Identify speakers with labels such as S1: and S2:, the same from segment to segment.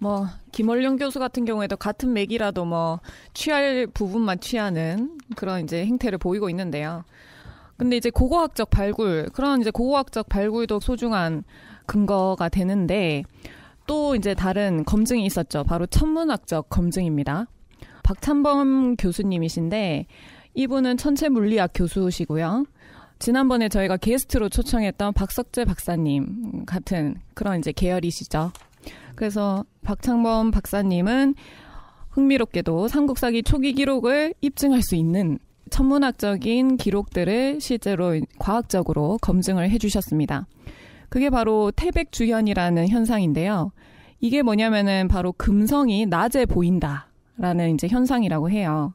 S1: 뭐김원룡 교수 같은 경우에도 같은 맥이라도 뭐 취할 부분만 취하는 그런 이제 행태를 보이고 있는데요. 근데 이제 고고학적 발굴 그런 이제 고고학적 발굴도 소중한 근거가 되는데 또 이제 다른 검증이 있었죠. 바로 천문학적 검증입니다. 박찬범 교수님이신데 이분은 천체 물리학 교수시고요. 지난번에 저희가 게스트로 초청했던 박석재 박사님 같은 그런 이제 계열이시죠. 그래서 박창범 박사님은 흥미롭게도 삼국사기 초기 기록을 입증할 수 있는 천문학적인 기록들을 실제로 과학적으로 검증을 해주셨습니다. 그게 바로 태백 주현이라는 현상인데요. 이게 뭐냐면은 바로 금성이 낮에 보인다라는 이제 현상이라고 해요.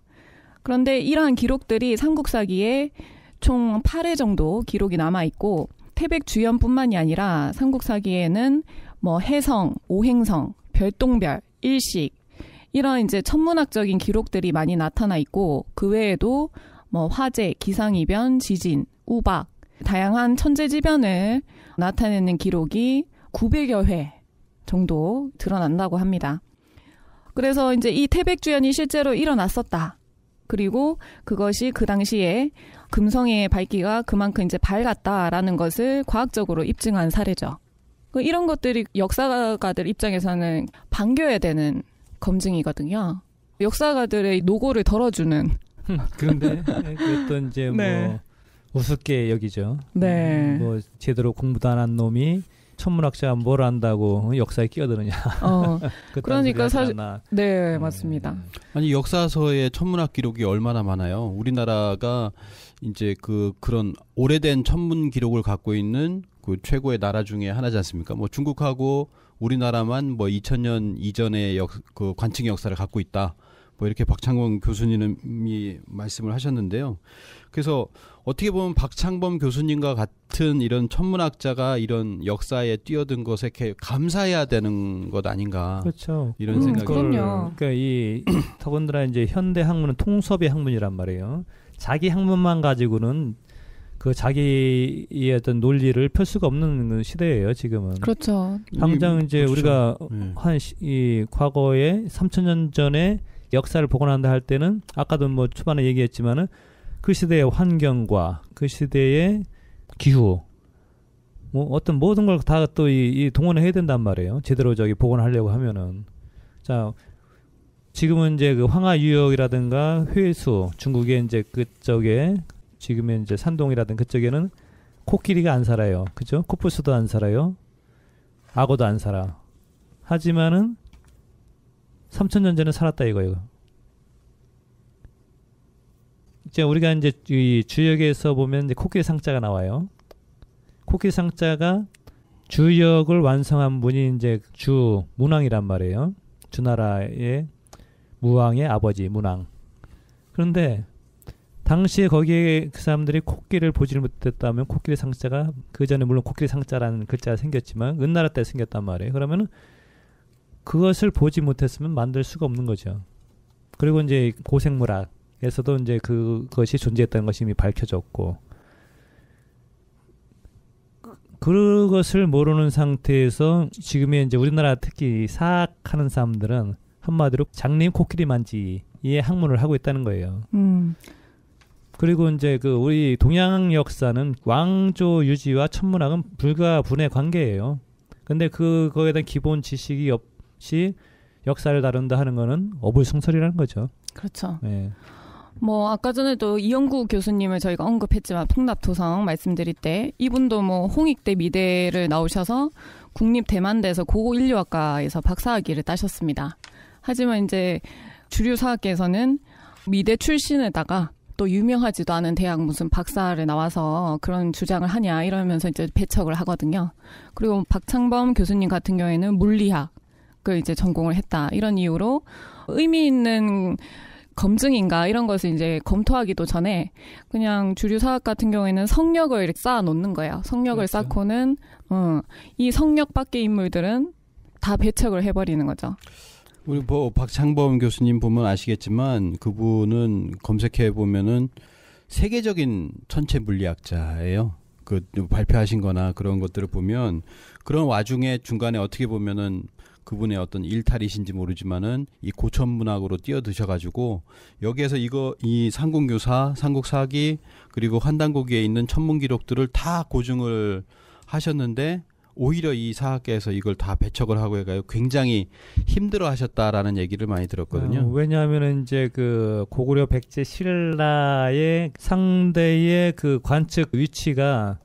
S1: 그런데 이러한 기록들이 삼국사기에 총 8회 정도 기록이 남아 있고 태백 주연뿐만이 아니라 삼국사기에는 뭐 해성, 오행성, 별똥별, 일식 이런 이제 천문학적인 기록들이 많이 나타나 있고 그 외에도 뭐 화재, 기상이변, 지진, 우박 다양한 천재지변을 나타내는 기록이 900여 회 정도 드러난다고 합니다. 그래서 이제 이 태백주연이 실제로 일어났었다. 그리고 그것이 그 당시에 금성의 밝기가 그만큼 이제 밝았다라는 것을 과학적으로 입증한 사례죠. 그 이런 것들이 역사가들 입장에서는 반겨야 되는 검증이거든요. 역사가들의 노고를 덜어주는.
S2: 그런데 어떤 이제 뭐 네. 뭐 우습게 여기죠. 네. 음, 뭐 제대로 공부도 안 한 놈이 천문학자뭘 안다고 역사에 끼어드느냐. 어, 그러니까 사실
S1: 네 음. 맞습니다.
S2: 아니 역사서에 천문학 기록이 얼마나 많아요.
S3: 우리나라가 이제 그 그런 오래된 천문 기록을 갖고 있는 그 최고의 나라 중에 하나지 않습니까? 뭐 중국하고 우리나라만 뭐 2000년 이전의 역, 그 관측 역사를 갖고 있다. 뭐 이렇게 박창범 교수님이 말씀을 하셨는데요. 그래서 어떻게 보면 박창범 교수님과 같은 이런 천문학자가 이런 역사에 뛰어든 것에 감사해야 되는 것 아닌가. 그렇죠. 이런 음, 생각이 그럼요.
S2: 그러니까 이 더군다나 이제 현대 학문은 통섭의 학문이란 말이에요. 자기 학문만 가지고는 그 자기의 어떤 논리를 펼 수가 없는 시대예요 지금은. 그렇죠. 당장 이제 그렇죠. 우리가 네. 예. 한이 과거에 삼천년 전에 역사를 복원한다 할 때는 아까도 뭐 초반에 얘기했지만은 그 시대의 환경과 그 시대의 기후 뭐 어떤 모든 걸 다 또이이 동원을 해야 된단 말이에요. 제대로 저기 복원하려고 하면은 자 지금은 이제 그 황하 유역이라든가 회수 중국의 이제 그쪽에 지금의 이제 산동이라든 그쪽에는 코끼리가 안 살아요. 그죠? 코뿔소도 안 살아요. 악어도 안 살아. 하지만은 3천년 전에 살았다 이거예요. 이제 우리가 이제 이 주역에서 보면 이제 코끼리 상자가 나와요. 코끼리 상자가 주역을 완성한 분이 이제 주 문왕이란 말이에요. 주나라의 무왕의 아버지 문왕. 그런데 당시에 거기에 그 사람들이 코끼리를 보지를 못했다면 코끼리 상자가 그 전에 물론 코끼리 상자라는 글자가 생겼지만 은나라 때 생겼단 말이에요. 그러면은 그것을 보지 못했으면 만들 수가 없는 거죠. 그리고 이제 고생물학에서도 이제 그것이 존재했다는 것이 이미 밝혀졌고 그것을 모르는 상태에서 지금의 이제 우리나라 특히 사악하는 사람들은 한마디로 장님 코끼리 만지의 학문을 하고 있다는 거예요. 음. 그리고 이제 그 우리 동양 역사는 왕조 유지와 천문학은 불가분의 관계예요. 근데 그거에 대한 기본 지식이 없이 역사를 다룬다 하는 거는 어불성설이라는 거죠. 그렇죠. 예.
S1: 뭐 아까 전에도 이영구 교수님을 저희가 언급했지만 풍납토성 말씀드릴 때 이분도 뭐 홍익대 미대를 나오셔서 국립 대만대에서 고고 인류학과에서 박사학위를 따셨습니다. 하지만 이제 주류 사학계에서는 미대 출신에다가 또 유명하지도 않은 대학 무슨 박사를 나와서 그런 주장을 하냐 이러면서 이제 배척을 하거든요. 그리고 박창범 교수님 같은 경우에는 물리학을 이제 전공을 했다 이런 이유로 의미 있는 검증인가 이런 것을 이제 검토하기도 전에 그냥 주류 사학 같은 경우에는 성력을 이렇게 쌓아 놓는 거예요. 성력을 그렇죠. 쌓고는 어, 이 성력 밖의 인물들은 다 배척을 해버리는 거죠.
S3: 우리 뭐 박창범 교수님 보면 아시겠지만 그분은 검색해 보면은 세계적인 천체 물리학자예요. 그 발표하신 거나 그런 것들을 보면 그런 와중에 중간에 어떻게 보면은 그분의 어떤 일탈이신지 모르지만은 이 고천 문학으로 뛰어드셔 가지고 여기에서 이거 이 상공교사, 삼국사기 그리고 환단고기에 있는 천문 기록들을 다 고증을 하셨는데 오히려 이 사학계에서 이걸 다 배척을 하고 해가요 굉장히 힘들어 하셨다라는 얘기를 많이 들었거든요. 어, 아,
S2: 왜냐하면 이제 그 고구려 백제 신라의 상대의 그 관측 위치가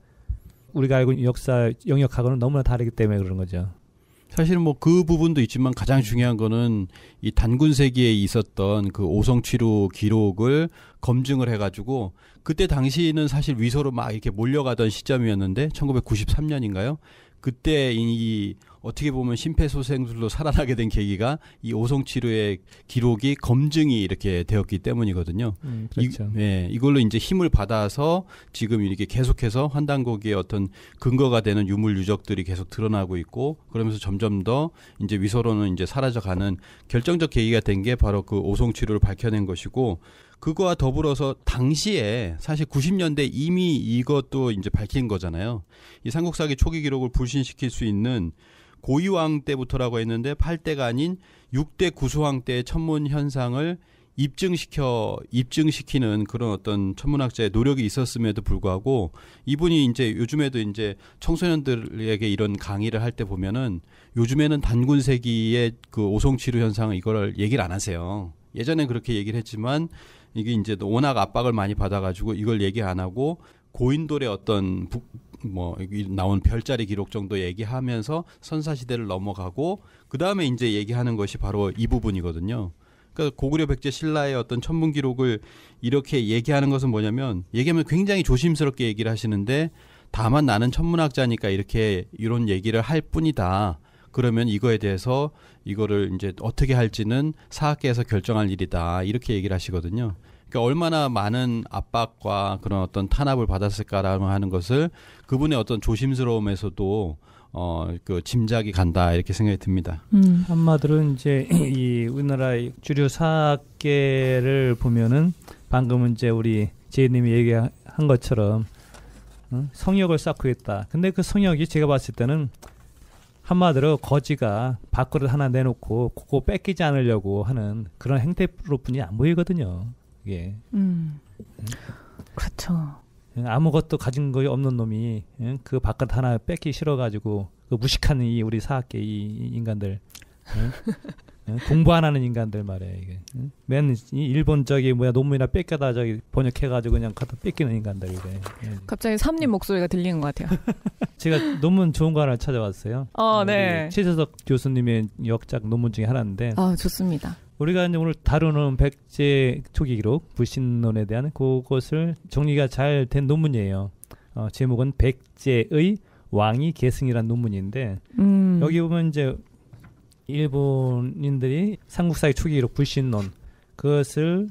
S2: 우리가 알고 있는 역사 영역하고는 너무나 다르기 때문에 그런 거죠. 사실은 뭐 그 부분도 있지만 가장 중요한
S3: 거는 이 단군 세기에 있었던 그 오성취루 기록을 검증을 해가지고 그때 당시는 에 사실 위서로 막 이렇게 몰려가던 시점이었는데 1993년인가요? 그때 이 어떻게 보면 심폐소생술로 살아나게 된 계기가 이 오송 치료의 기록이 검증이 이렇게 되었기 때문이거든요. 음, 그렇죠. 이, 네, 예, 이걸로 이제 힘을 받아서 지금 이렇게 계속해서 환단고기의 어떤 근거가 되는 유물 유적들이 계속 드러나고 있고 그러면서 점점 더 이제 위서로는 이제 사라져가는 결정적 계기가 된 게 바로 그 오송 치료를 밝혀낸 것이고 그거와 더불어서 당시에 사실 90년대 이미 이것도 이제 밝힌 거잖아요. 이 삼국사기 초기 기록을 불신시킬 수 있는 고위왕 때부터라고 했는데 8대가 아닌 6대 구수왕 때의 천문 현상을 입증시켜 입증시키는 그런 어떤 천문학자의 노력이 있었음에도 불구하고 이분이 이제 요즘에도 이제 청소년들에게 이런 강의를 할 때 보면은 요즘에는 단군세기의 그 오송치료 현상 이걸 얘기를 안 하세요. 예전엔 그렇게 얘기를 했지만 이게 이제 워낙 압박을 많이 받아가지고 이걸 얘기 안 하고 고인돌의 어떤 뭐 나온 별자리 기록 정도 얘기하면서 선사 시대를 넘어가고 그 다음에 이제 얘기하는 것이 바로 이 부분이거든요. 그러니까 고구려 백제 신라의 어떤 천문 기록을 이렇게 얘기하는 것은 뭐냐면 얘기하면 굉장히 조심스럽게 얘기를 하시는데 다만 나는 천문학자니까 이렇게 이런 얘기를 할 뿐이다. 그러면 이거에 대해서 이거를 이제 어떻게 할지는 사학계에서 결정할 일이다. 이렇게 얘기를 하시거든요. 그러니까 얼마나 많은 압박과 그런 어떤 탄압을 받았을까라고 하는 것을 그분의 어떤 조심스러움에서도 어, 그 짐작이 간다 이렇게 생각이 듭니다.
S2: 음. 한마디로 이제 이 우리나라 주류 사학계를 보면은 방금은 이제 우리 제이님이 얘기한 것처럼 어? 성역을 쌓고 있다. 근데 그 성역이 제가 봤을 때는 한마디로 거지가 밖으로 하나 내놓고 그거 뺏기지 않으려고 하는 그런 행태로뿐이 안 보이거든요. 예.
S3: 음.
S1: 그렇죠.
S2: 아무것도 가진 거 없는 놈이 그 바깥 하나 뺏기 싫어가지고 그 무식한 이 우리 사학계 이 인간들 공부 안 하는 인간들 말이야 이게 맨 일본 저기 뭐야 논문이나 뺏겨다 저기 번역해가지고 그냥 갖다 뺏기는 인간들 이래.
S1: 갑자기 삼님 목소리가 들리는 것 같아요.
S2: 제가 논문 좋은 거 하나 찾아왔어요. 어, 네. 최재석 교수님의 역작 논문 중에 하나인데. 아, 좋습니다. 우리가 이제 오늘 다루는 백제 초기 기록 불신론에 대한 그것을 정리가 잘 된 논문이에요. 어, 제목은 백제의 왕이 계승이란 논문인데 음. 여기 보면 이제 일본인들이 삼국사의 초기 기록 불신론 그것을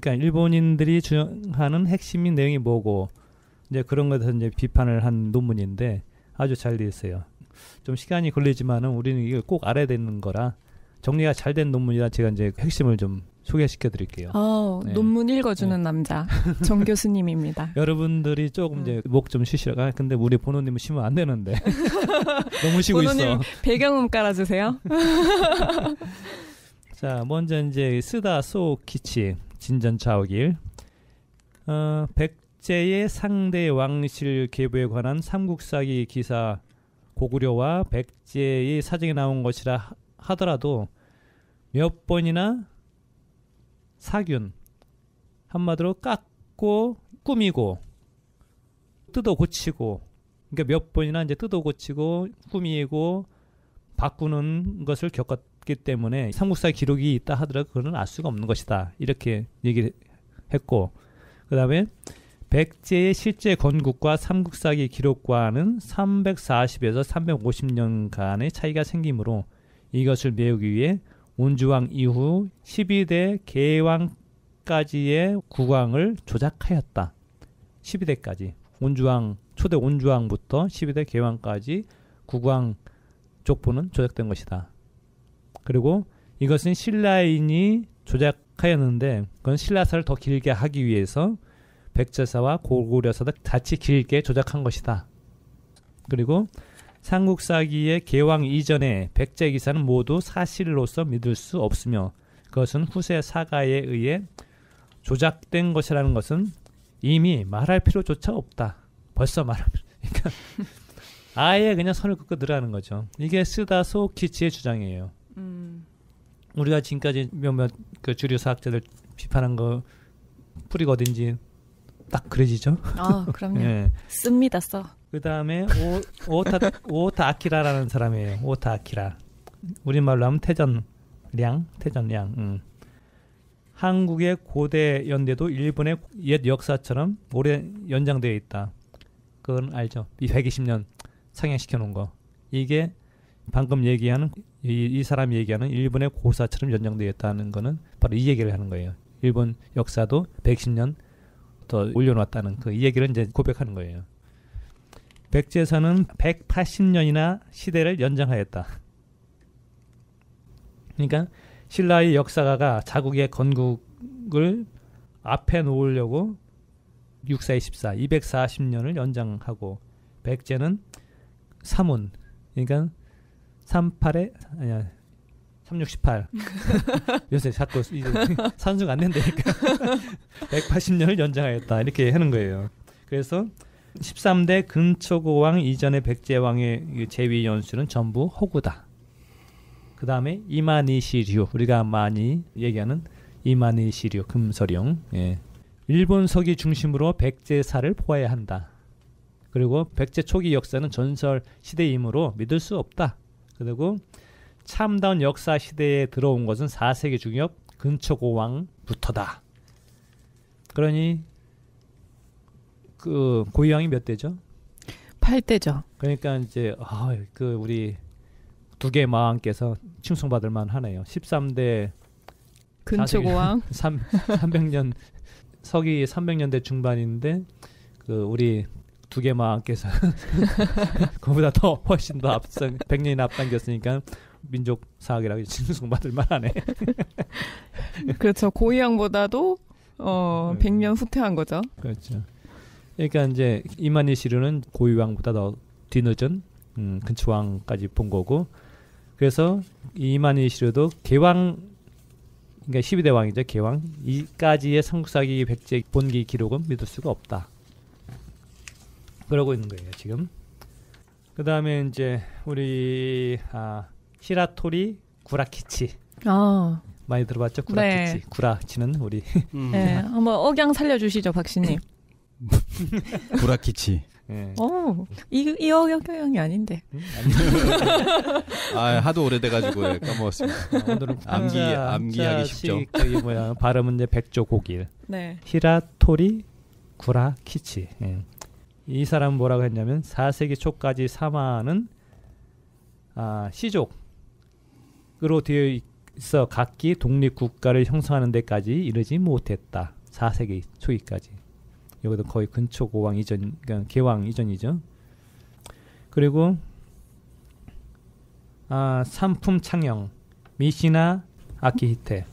S2: 그러니까 일본인들이 주장하는 핵심인 내용이 뭐고 이제 그런 것에 대해서 이제 비판을 한 논문인데 아주 잘 되어 있어요. 좀 시간이 걸리지만은 우리는 이걸 꼭 알아야 되는 거라 정리가 잘 된 논문이라 제가 이제 핵심을 좀 소개시켜 드릴게요. 어, 네.
S1: 논문 읽어주는 네. 남자 정 교수님입니다.
S2: 여러분들이 조금 이제 음. 목좀 쉬시라가 아, 근데 우리 보노님 은 쉬면 안 되는데 너무 쉬고 있어.
S1: 배경음 깔아주세요.
S2: 자 먼저 이제 쓰다 소키치 진전차우길 어, 백제의 상대 왕실 계부에 관한 삼국사기 기사 고구려와 백제의 사정이 나온 것이라 하더라도 몇 번이나 사균 한마디로 깎고 꾸미고 뜯어 고치고 그러니까 몇 번이나 이제 뜯어 고치고 꾸미고 바꾸는 것을 겪었기 때문에 삼국사 기록이 있다 하더라도 그거는 알 수가 없는 것이다 이렇게 얘기를 했고 그 다음에 백제의 실제 건국과 삼국사기 기록과는 340에서 350년간의 차이가 생기므로 이것을 메우기 위해 온주왕 이후 12대 개왕까지의 국왕을 조작하였다. 12대까지 온주왕 초대 온주왕부터 12대 개왕까지 국왕 족보는 조작된 것이다. 그리고 이것은 신라인이 조작하였는데 그건 신라사를 더 길게 하기 위해서 백제사와 고구려사를 같이 길게 조작한 것이다. 그리고 삼국사기의 개왕 이전에 백제 기사는 모두 사실로서 믿을 수 없으며 그것은 후세 사가에 의해 조작된 것이라는 것은 이미 말할 필요조차 없다. 벌써 말합 필요. 그러니까 아예 그냥 선을 긋고 들어가는 거죠. 이게 쓰다소 키치의 주장이에요. 음. 우리가 지금까지 몇몇 그 주류 사학자들 비판한 거 뿌리가 어딘지 딱 그려지죠. 아, 그럼요. 예. 씁니다, 써. 그 다음에 오타 오 오타 아키라라는 사람이에요. 오타 아키라. 우리말로 하면 태전량, 태전량. 음. 한국의 고대 연대도 일본의 옛 역사처럼 오래 연장되어 있다. 그건 알죠. 이 120년 상향시켜 놓은 거. 이게 방금 얘기하는 이, 이 사람이 얘기하는 일본의 고사처럼 연장되어 있다는 거는 바로 이 얘기를 하는 거예요. 일본 역사도 110년 더 올려놨다는 그이 얘기를 이제 고백하는 거예요. 백제에서는 180년이나 시대를 연장하였다. 그러니까 신라의 역사가가 자국의 건국을 앞에 놓으려고 6424 240년을 연장하고 백제는 삼운 그러니까 38에 아니야 368 요새 자꾸 이제 산수가 안 된다니까 180년을 연장하였다 이렇게 하는 거예요. 그래서 13대 근초고왕 이전의 백제왕의 제위 연수는 전부 호구다. 그 다음에 이마니시류 우리가 많이 얘기하는 이마니시류 금서룡 예. 일본 서기 중심으로 백제사를 포화해한다. 야 그리고 백제 초기 역사는 전설 시대이므로 믿을 수 없다. 그리고 참다운 역사 시대에 들어온 것은 4세기 중엽 근초고왕부터다. 그러니 그 고이양이 몇 대죠? 8대죠. 그러니까 이제 아, 그 우리 두개의 마왕께서 칭송받을 만 하네요. 13대 근초고왕 3 300년 서기 300년대 중반인데 그 우리 두개의 마왕께서 그보다 더 훨씬 더 앞선 1 0 0년이 앞당겼으니까 민족 사학이라고 칭송받을 만하네.
S1: 그렇죠. 고이양보다도 어, 100년 후퇴한 거죠.
S2: 그렇죠. 그러니까 이제 이만희 시류는 고위왕보다 더 뒤늦은 음, 근처왕까지 본 거고 그래서 이만희 시류도 개왕 그러니까 12대 왕이죠 개왕 이까지의 삼국사기 백제 본기 기록은 믿을 수가 없다 그러고 있는 거예요 지금 그 다음에 이제 우리 아, 히라토리 구라키치 아. 많이 들어봤죠 구라키치 네. 구라치는 우리 음. 네
S1: 한번 억양 살려주시죠 박씨님
S2: 브라키치. 네. 예.
S1: 어, 이, 이 어경이 어, 아닌데. 음? 아, 하도 오래돼가지고 예, 까먹었습니다. 아, 오늘은 암기, 암기하기 쉽죠. 이게
S2: 뭐야, 발음은 이제 백조 고길. 네. 히라토리 구라키치. 예. 이 사람은 뭐라고 했냐면 4세기 초까지 사마는 아, 시족으로 되어 있어 각기 독립국가를 형성하는 데까지 이르지 못했다. 4세기 초기까지. 여기도 거의 근초고왕 이전, 그러니까 개왕 이전이죠. 그리고 아, 산품 창영 미시나 아키히테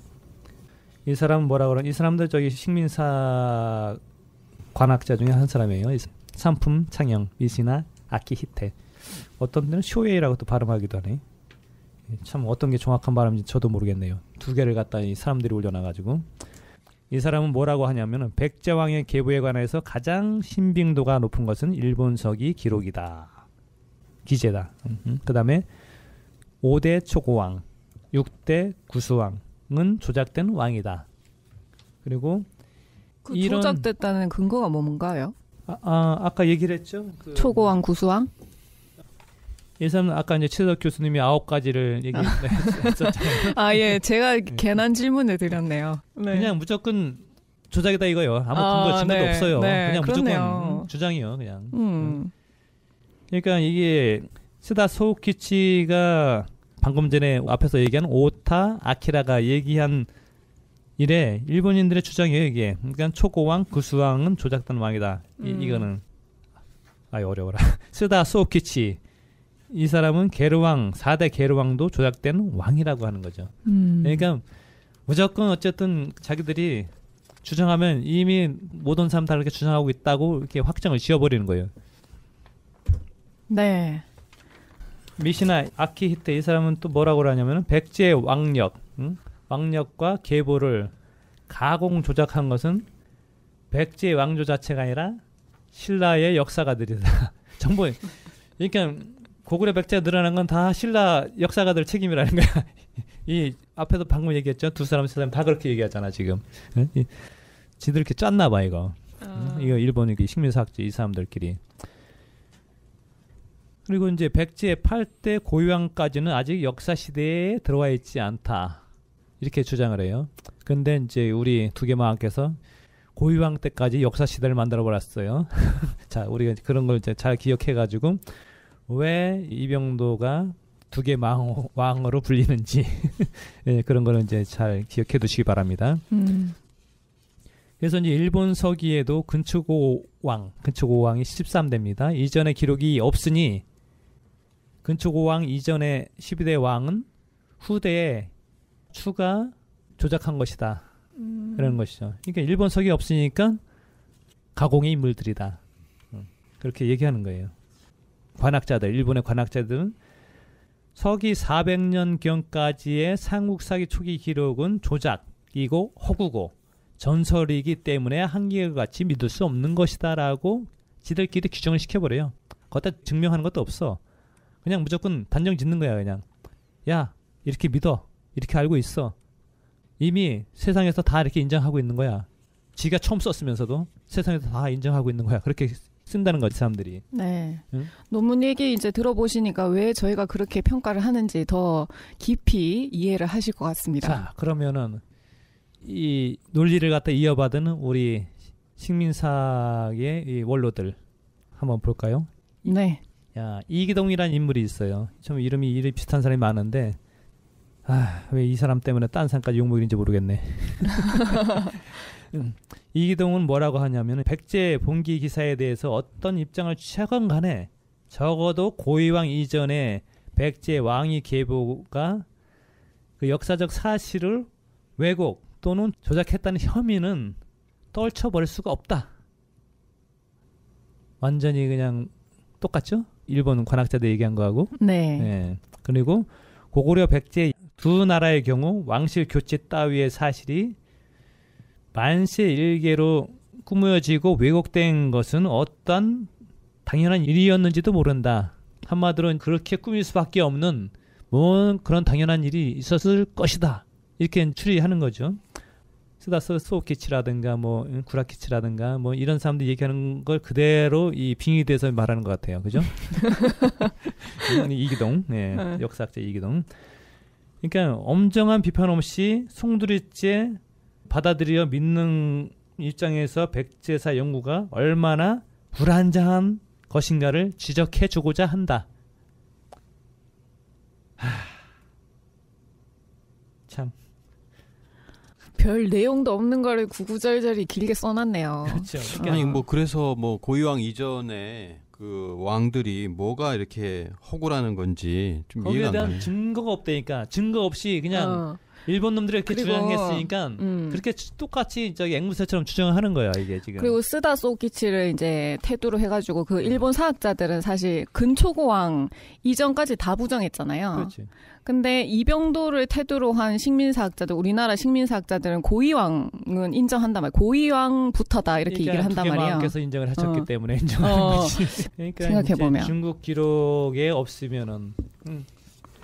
S2: 이 사람은 뭐라 그런 이 사람들 저기 식민사 관학자 중에 한 사람이에요. 산품 창영 미시나 아키히테 어떤 데는 쇼웨이라고 또 발음하기도 하네. 예, 참 어떤 게 정확한 발음인지 저도 모르겠네요. 두 개를 갖다 이 사람들이 올려놔가지고 이 사람은 뭐라고 하냐면은 백제왕의 계보에 관해서 가장 신빙도가 높은 것은 일본서기 기록이다. 기재다. 그다음에 5대 초고왕, 6대 구수왕은 조작된 왕이다. 그리고 그 이런...
S1: 조작됐다는 근거가 뭔가요?
S2: 아, 아 아까 얘기를 했죠. 그...
S1: 초고왕, 구수왕?
S2: 예산 아까 이제 최덕 교수님이 아홉 가지를 얘기했었잖아요. 아. 아, 예.
S1: 제가 네. 괜한 질문을 드렸네요. 네.
S2: 그냥 무조건 조작이다 이거요. 아무 근거 아, 증거도 네. 없어요. 네. 그냥 그렇네요. 무조건 음, 주장이요, 그냥. 음. 음. 그러니까 이게 스다 소우키치가 방금 전에 앞에서 얘기한 오타 아키라가 얘기한 이래 일본인들의 주장이에요 이게 그러니까 초고왕 구수왕은 조작단 왕이다 음. 이, 거는 아 어려워라 스다 소우키치 이 사람은 게르왕 4대 게르왕도 조작된 왕이라고 하는 거죠. 음. 그러니까 무조건 어쨌든 자기들이 주장하면 이미 모든 사람 다 이렇게 주장하고 있다고 이렇게 확정을 지어버리는 거예요. 네. 미시나 아키히테 이 사람은 또 뭐라고 하냐면은 백제의 왕력, 응? 왕력과 계보를 가공 조작한 것은 백제의 왕조 자체가 아니라 신라의 역사가들이다. 정보 그러니까 고구려 백제가 늘어난 건 다 신라 역사가들 책임이라는 거야. 이 앞에도 방금 얘기했죠. 두 사람 세 사람 다 그렇게 얘기하잖아 지금. 지들 이렇게 짰나 봐 이거. 아. 이거 일본이 그 식민사학지 이 사람들끼리. 그리고 이제 백제 의팔대 고유왕까지는 아직 역사 시대에 들어와 있지 않다. 이렇게 주장을 해요. 근데 이제 우리 두개마왕께서 고유왕 때까지 역사 시대를 만들어 버렸어요. 자, 우리가 그런 걸 이제 잘 기억해 가지고 왜 이병도가 두개 왕으로 불리는지 네, 그런 거는 이제 잘 기억해 두시기 바랍니다. 음. 그래서 이제 일본 서기에도 근축고왕근축고왕이 13대입니다. 이전의 기록이 없으니 근축고왕이전에 12대 왕은 후대에 추가 조작한 것이다. 음. 그런 것이죠. 그러니까 일본 서기 없으니까 가공의 인물들이다. 음, 그렇게 얘기하는 거예요. 관학자들 일본의 관학자들은 서기 400년경까지의 삼국사기 초기 기록은 조작이고 허구고 전설이기 때문에 한계와 같이 믿을 수 없는 것이다라고 지들끼리 규정을 시켜버려요. 거기다 증명하는 것도 없어. 그냥 무조건 단정 짓는 거야 그냥. 야 이렇게 믿어 이렇게 알고 있어. 이미 세상에서 다 이렇게 인정하고 있는 거야. 지가 처음 썼으면서도 세상에서 다 인정하고 있는 거야. 그렇게 쓴다는 거지 사람들이.
S1: 네. 응? 논문 얘기 이제 들어보시니까 왜 저희가 그렇게 평가를 하는지 더 깊이 이해를 하실 것 같습니다.
S2: 자, 그러면은 이 논리를 갖다 이어받은 우리 식민사의 이 원로들 한번 볼까요? 네. 야이기동이라는 인물이 있어요. 좀 이름이 이름 비슷한 사람이 많은데 아왜 이 사람 때문에 딴 사람까지 욕먹이는지 모르겠네. 음. 이기동은 뭐라고 하냐면 백제 봉기 기사에 대해서 어떤 입장을 취하건 간에 적어도 고위왕 이전에 백제 왕위 계보가 그 역사적 사실을 왜곡 또는 조작했다는 혐의는 떨쳐버릴 수가 없다. 완전히 그냥 똑같죠? 일본 관학자들 얘기한 거하고. 네. 네. 그리고 고구려 백제 두 나라의 경우 왕실 교체 따위의 사실이 만세 일개로 꾸며지고 왜곡된 것은 어떤 당연한 일이었는지도 모른다. 한마디로 그렇게 꾸밀 수밖에 없는 뭐 그런 당연한 일이 있었을 것이다. 이렇게 추리하는 거죠. 쓰다서 소키치라든가 뭐 구라키치라든가 뭐 이런 사람들이 얘기하는 걸 그대로 이 빙의돼서 말하는 것 같아요. 그죠? 이기동, 예, 네. 역사학자 이기동. 그러니까 엄정한 비판 없이 송두리째 받아들여 믿는 입장에서 백제사 연구가 얼마나 불안정한 것인가를 지적해 주고자 한다. 하... 참.
S1: 별 내용도 없는 거를 구구절절히 길게 써놨네요. 그렇죠.
S2: 아니 뭐
S3: 그래서 뭐 고유왕
S2: 이전에 그
S3: 왕들이 뭐가 이렇게
S2: 허구라는 건지 좀 이해가 안 가요. 증거가 없다니까 증거 없이 그냥 어. 일본 놈들이 이렇게 그리고, 주장했으니까 음. 그렇게 똑같이 저기 앵무새처럼 주장하는 거야 이게 지금. 그리고
S1: 쓰다 쏘기치를 이제 태도로 해가지고 그 음. 일본 사학자들은 사실 근초고왕 이전까지 다 부정했잖아요. 그렇지. 근데 이병도를 태도로 한 식민사학자들 우리나라 식민사학자들은 고위왕은 인정한단 말이 고위왕부터다 이렇게 그러니까 얘기를 한단 말이야. 께서
S2: 인정을 하셨기 어. 때문에 인정하는 어. 거지. 그러니까 생각해 보면 중국 기록에 없으면은. 음.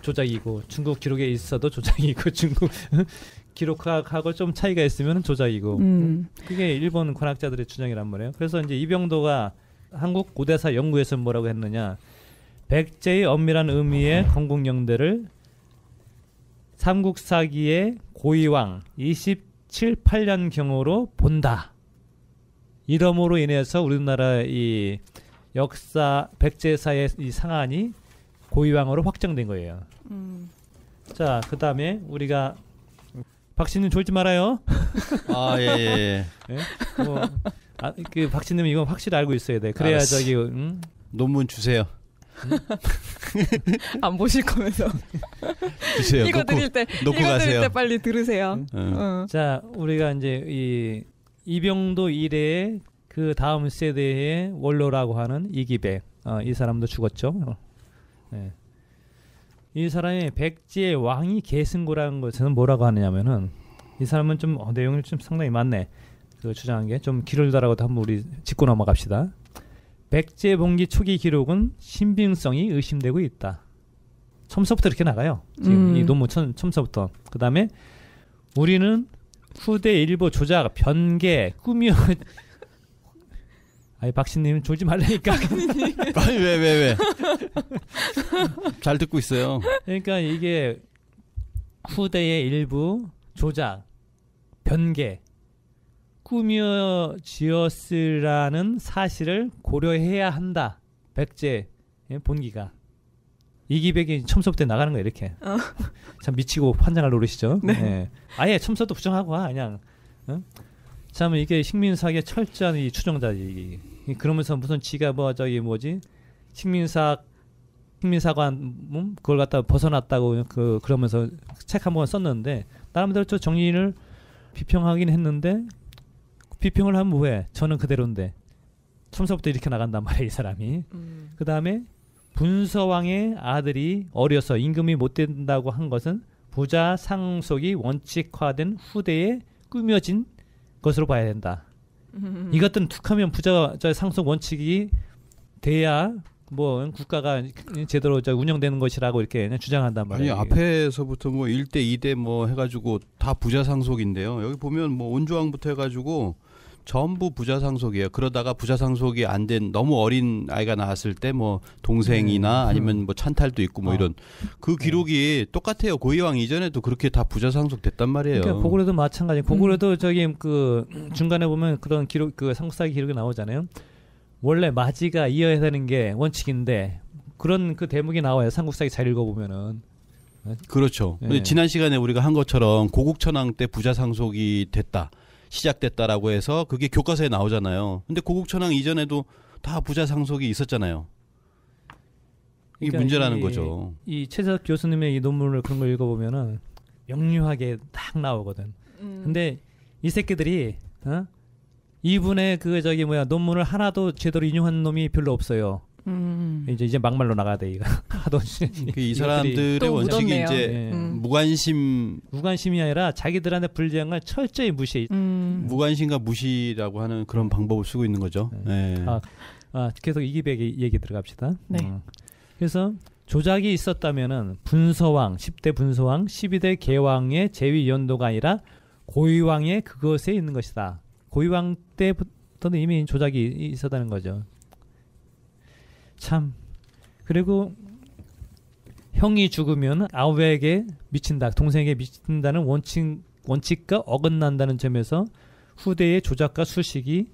S2: 조작이고 중국 기록에 있어도 조작이고 중국 기록하고 학좀 차이가 있으면 조작이고 음. 그게 일본 관학자들의 주장이란 말이에요. 그래서 이제 이병도가 한국 고대사 연구에서 뭐라고 했느냐 백제의 엄밀한 의미의 건국영대를 삼국사기의 고이왕 27, 8년 경으로 본다. 이러므로 인해서 우리나라 이 역사 백제사의 이 상한이 고위왕으로 확정된 거예요. 음. 자, 그 다음에 우리가 박씨는 졸지 말아요. 아, 예, 예, 예. 예? 뭐, 아, 그 박씨님 이건 확실히 알고 있어야 돼. 그래야 알았어. 저기 음? 논문 주세요.
S1: 안 보실 거면서 주세요. 이거 놓고, 드릴 때
S2: 이거 가세요. 드릴 때 빨리 들으세요. 음. 음. 자, 우리가 이제 이 이병도 이래그 다음 세대의 원로라고 하는 이기백 어, 이 사람도 죽었죠. 어. 예. 이 사람이 백지의 왕이 계승고라는 것에는 뭐라고 하느냐면은 이 사람은 좀 어, 내용이 좀 상당히 많네. 그 주장한 게 좀 길을다라고도 한번 우리 짚고 넘어갑시다. 백제 봉기 초기 기록은 신빙성이 의심되고 있다. 첨서부터 이렇게 나가요. 지금 음. 이 논문 첨서부터. 그 다음에 우리는 후대 일부 조작, 변개, 꾸며 아니 박신님 졸지 말라니까. 아니 왜왜 왜? 잘 듣고 있어요. 그러니까 이게 후대의 일부 조작, 변개, 꾸며 지었으라는 사실을 고려해야 한다. 백제 본기가 이기백이 첨섭 때 나가는 거 이렇게. 어. 참 미치고 환장할 노릇이죠. 네. 네. 아예 첨섭도 부정하고 그냥 응? 참 이게 식민사학의 철저한 이 추종자 얘기. 그러면서 무슨 지가 뭐 저기 뭐지 식민사학 식민사관 음? 그걸 갖다 벗어났다고 그 그러면서 책 한 번 썼는데 나름대로 저 정리를 비평하긴 했는데 비평을 한 후에 저는 그대로인데 처음서부터 이렇게 나간단 말이에요이 사람이. 음. 그 다음에 분서왕의 아들이 어려서 임금이 못 된다고 한 것은 부자 상속이 원칙화된 후대에 꾸며진 것으로 봐야 된다. 음. 이것들은 툭하면 부자 상속 원칙이 돼야 뭐 국가가 제대로 운영되는 것이라고 이렇게 주장한단 말이에요. 아니
S3: 앞에서부터 뭐 1대 2대 뭐 해가지고 다 부자 상속인데요. 여기 보면 뭐 온조항부터 해가지고 전부 부자 상속이에요. 그러다가 부자 상속이 안 된 너무 어린 아이가 나왔을때 뭐 동생이나 음. 아니면 뭐 찬탈도 있고 뭐 어. 이런 그 네. 기록이 네. 똑같아요. 고이왕 이전에도 그렇게 다 부자 상속
S2: 됐단 말이에요. 그러니까 고구려도 마찬가지. 음. 고구려도 음. 저기 그 중간에 보면 그런 기록 그 상속사기 기록이 나오잖아요. 원래 마지가 이어야 되는 게 원칙인데 그런 그 대목이 나와요. 삼국사기 잘 읽어보면은. 그렇죠. 예.
S3: 지난 시간에 우리가 한 것처럼 고국천왕때 부자 상속이 됐다. 시작됐다라고 해서 그게 교과서에 나오잖아요. 근데 고국천왕 이전에도 다 부자 상속이 있었잖아요. 이게 그러니까 문제라는 이, 거죠.
S2: 이 최석 교수님의 이 논문을 그런 걸 읽어보면은 명료하게 딱 나오거든. 음. 근데 이 새끼들이 어? 이분의 그 저기 뭐야 논문을 하나도 제대로 인용한 놈이 별로 없어요. 음. 이제 이제 막말로 나가야 돼 이거 하던 음, 그이 사람들의 원칙이 이제 예. 음. 무관심 무관심이 아니라 자기들한테 불리한걸 철저히 무시 음. 무관심과 무시라고 하는 그런 방법을 쓰고 있는 거죠. 네. 예. 아, 아, 계속 이기백 얘기 들어갑시다. 네. 어. 그래서 조작이 있었다면은 분서왕 10대 분서왕 12대 개왕의 재위 연도가 아니라 고위왕의 그것에 있는 것이다. 고위왕 때부터는 이미 조작이 있었다는 거죠. 참. 그리고 형이 죽으면 아우에게 미친다, 동생에게 미친다는 원칙 원칙과 어긋난다는 점에서 후대의 조작과 수식이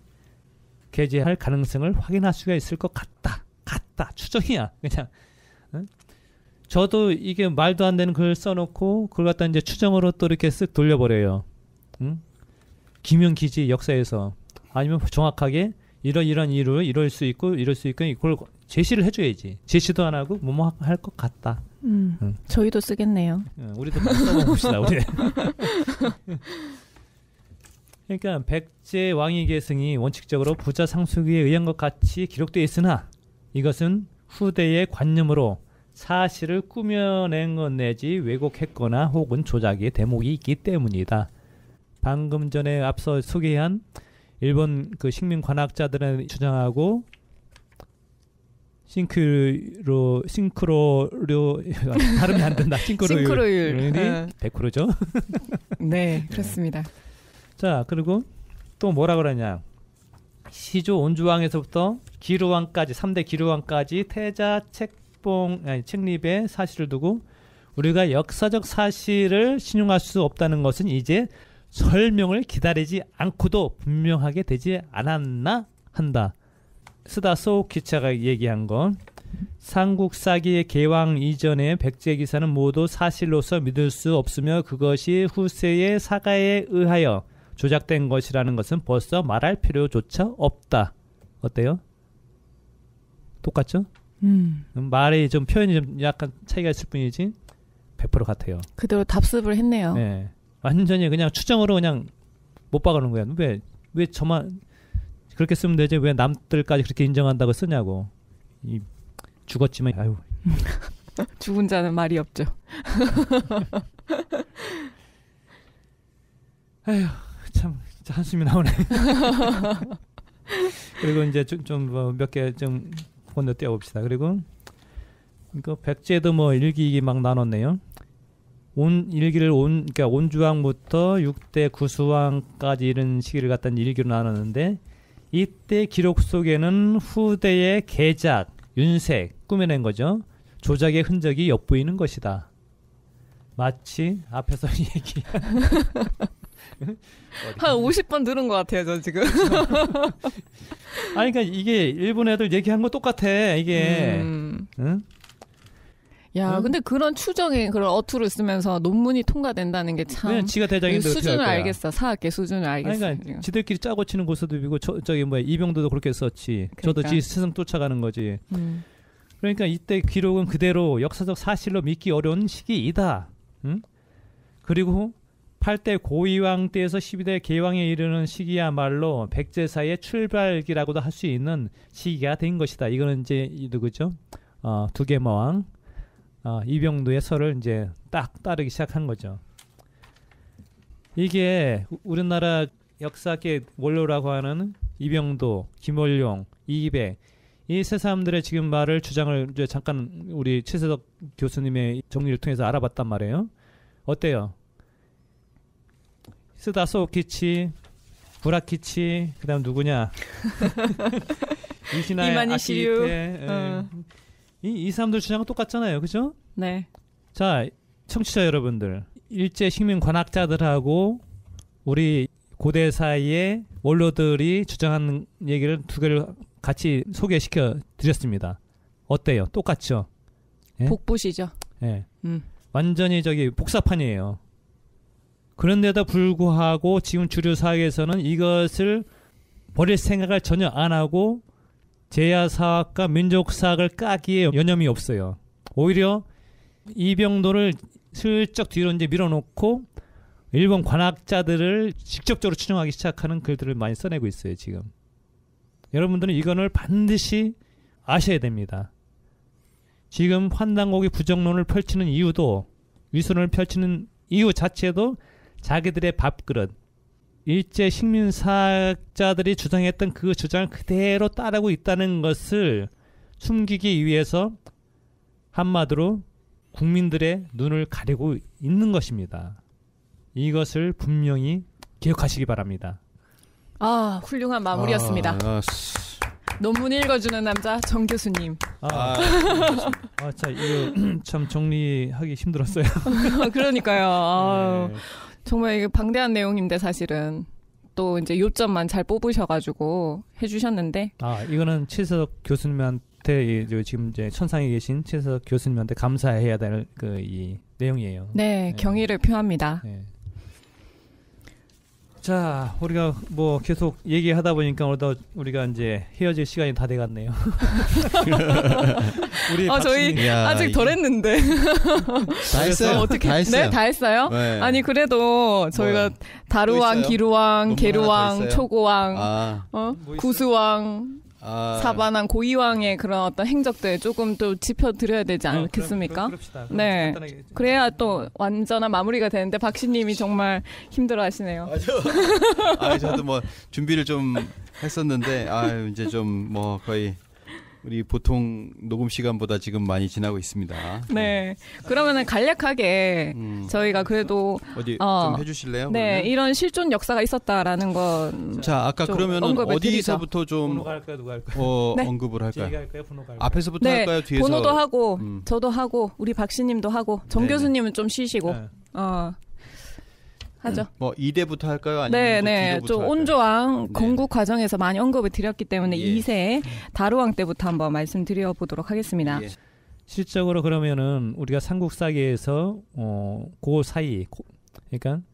S2: 게재할 가능성을 확인할 수가 있을 것 같다. 같다. 추정이야. 그냥. 응? 저도 이게 말도 안 되는 글 써놓고 그걸 갖다 이제 추정으로 또 이렇게 쓱 돌려버려요. 응? 김영기지 역사에서 아니면 정확하게 이런 이런 일을 이럴 수 있고 이럴 수 있고 이걸 제시를 해줘야지 제시도 안 하고 뭐뭐 할 것 같다. 음, 응.
S1: 저희도 쓰겠네요. 응, 우리도 써봅시다 우리.
S2: 그러니까 백제 왕위 계승이 원칙적으로 부자 상수에 의한 것 같이 기록되어 있으나 이것은 후대의 관념으로 사실을 꾸며낸 것 내지 왜곡했거나 혹은 조작의 대목이 있기 때문이다. 방금 전에 앞서 소개한 일본 그 식민 관학자들은 주장하고 싱크로 싱크로료 발음이 안 된다. 싱크로율. 이 100%죠.
S1: 네, 그렇습니다.
S2: 자, 그리고 또 뭐라 그러냐? 시조 온주왕에서부터 기루왕까지 3대 기루왕까지 태자 책봉 아니 책립의 사실을 두고 우리가 역사적 사실을 신용할 수 없다는 것은 이제 설명을 기다리지 않고도 분명하게 되지 않았나 한다. 스다 소기차가 얘기한 건 삼국사기의 개왕 이전의 백제 기사는 모두 사실로서 믿을 수 없으며 그것이 후세의 사가에 의하여 조작된 것이라는 것은 벌써 말할 필요조차 없다. 어때요? 똑같죠? 음. 말이 좀 표현이 좀 약간 차이가 있을 뿐이지 100% 같아요.
S1: 그대로 답습을 했네요. 네.
S2: 완전히 그냥 추정으로 그냥 못 박아놓은 거야. 왜, 왜 저만 그렇게 쓰면 되지? 왜 남들까지 그렇게 인정한다고 쓰냐고. 이, 죽었지만, 아유.
S1: 죽은 자는 말이 없죠.
S2: 아휴, 참, 한숨이 나오네. 그리고 이제 좀몇개 좀 건너뛰어 봅시다. 그리고, 이거 백제도 뭐일기막 나눴네요. 온 일기를 온 그러니까 온주왕부터 6대 구수왕까지 이런 시기를 갖다 일기로 나누는데 이때 기록 속에는 후대의 계작 윤색, 꾸며낸 거죠. 조작의 흔적이 엿보이는 것이다. 마치 앞에서 얘기한 한 50번 들은 것 같아요, 저 지금. 아니, 그러니까 이게 일본 애들 얘기한 거 똑같아, 이게. 음. 응?
S1: 야, 응? 근데 그런 추정에 그런 어투를 쓰면서 논문이 통과된다는 게 참. 네, 지가 대장인데 수준을 알겠어. 사학계 수준을 알겠어. 그러니까
S2: 지금. 지들끼리 짜고 치는 고스톱이고 저, 저기 뭐야 이병도도 그렇게 썼지. 그러니까. 저도 지 스승 쫓아가는 거지. 음. 그러니까 이때 기록은 그대로 역사적 사실로 믿기 어려운 시기이다. 응? 그리고 8대 고위왕 때에서 12대 개왕에 이르는 시기야말로 백제사의 출발기라고도 할 수 있는 시기가 된 것이다. 이거는 이제 누구죠? 어, 두개마왕, 어, 이병도의 설을 이제 딱 따르기 시작한 거죠. 이게 우리나라 역사계 원로라고 하는 이병도, 김월용, 이기백 이세 사람들의 지금 말을 주장을 이제 잠깐 우리 최세덕 교수님의 정리를 통해서 알아봤단 말이에요. 어때요? 쓰다소 키치, 브라키치, 그다음 누구냐? 이시나의 아키테, 예. 어. 이, 이 사람들 주장은 똑같잖아요. 그죠? 네. 자, 청취자 여러분들. 일제 식민 관학자들하고 우리 고대 사이에 원로들이 주장하는 얘기를 두 개를 같이 소개시켜 드렸습니다. 어때요? 똑같죠? 예?
S1: 복붙이죠.
S2: 예. 음. 완전히 저기 복사판이에요. 그런데도 불구하고 지금 주류 사회에서는 이것을 버릴 생각을 전혀 안 하고 제야사학과 민족사학을 까기에 여념이 없어요. 오히려 이병도를 슬쩍 뒤로 이제 밀어놓고 일본 관학자들을 직접적으로 추정하기 시작하는 글들을 많이 써내고 있어요 지금. 여러분들은 이거를 반드시 아셔야 됩니다. 지금 환단곡이 부정론을 펼치는 이유도 위선을 펼치는 이유 자체도 자기들의 밥그릇, 일제 식민사학자들이 주장했던 그 주장을 그대로 따르고 있다는 것을 숨기기 위해서 한마디로 국민들의 눈을 가리고 있는 것입니다. 이것을 분명히 기억하시기 바랍니다.
S1: 아, 훌륭한 마무리였습니다. 아, 아 논문 읽어주는 남자 정 교수님.
S2: 아, 아 자, 이거 아, 참 정리하기 힘들었어요.
S1: 그러니까요. 네. 정말 이게 방대한 내용인데 사실은 또 이제 요점만 잘 뽑으셔가지고 해주셨는데
S2: 아 이거는 최석 교수님한테 지금 이제 천상에 계신 최석 교수님한테 감사해야 될 그 이 내용이에요. 네, 네,
S1: 경의를 표합니다.
S2: 네. 자, 우리가 뭐 계속 얘기하다 보니까 오늘도 우리가 이제 헤어질 시간이 다 돼갔네요. 우리 아, 저희 야, 아직 덜
S1: 했는데. 다 했어요. 어떻게? 다 했어요. 네, 다 했어요. 네. 아니 그래도 저희가 다루왕, 기루왕, 개루왕 초고왕, 아. 어? 뭐 구수왕, 아... 사반한 고이왕의 그런 어떤 행적들 조금 또 짚어드려야 되지 않겠습니까? 어, 그럼, 그럼, 네. 간단하게... 그래야 또 완전한 마무리가 되는데 박씨님이 정말 힘들어하시네요. 아, 저,
S3: 아 저도 뭐 준비를 좀 했었는데 아 이제 좀 뭐 거의 우리 보통 녹음 시간보다 지금 많이 지나고 있습니다.
S1: 네. 그러면은 간략하게 음. 저희가 그래도 어디 어, 좀 해주실래요? 네, 그러면? 이런 실존 역사가 있었다라는 건. 자, 아까 그러면은 어디서부터
S3: 좀
S2: 할까요, 누가 할까요? 어, 네. 언급을 할까요? 할까요? 할까요? 앞에서부터
S3: 네. 할까요? 뒤에서 번호도 하고 음.
S1: 저도 하고 우리 박씨님도 하고 정네 네. 교수님은 좀 쉬시고. 네. 어.
S3: 하죠. 음. 뭐 2대부터 할까요? 아니면 네, 뭐 네. 좀
S1: 온조왕 네. 건국 과정에서 많이 언급을 드렸기 때문에 예. 2세 음. 다루왕 때부터 한번 말씀드려 보도록 하겠습니다. 예.
S2: 실적으로 그러면은 우리가 삼국사기에서 어, 그 사이 고, 그러니까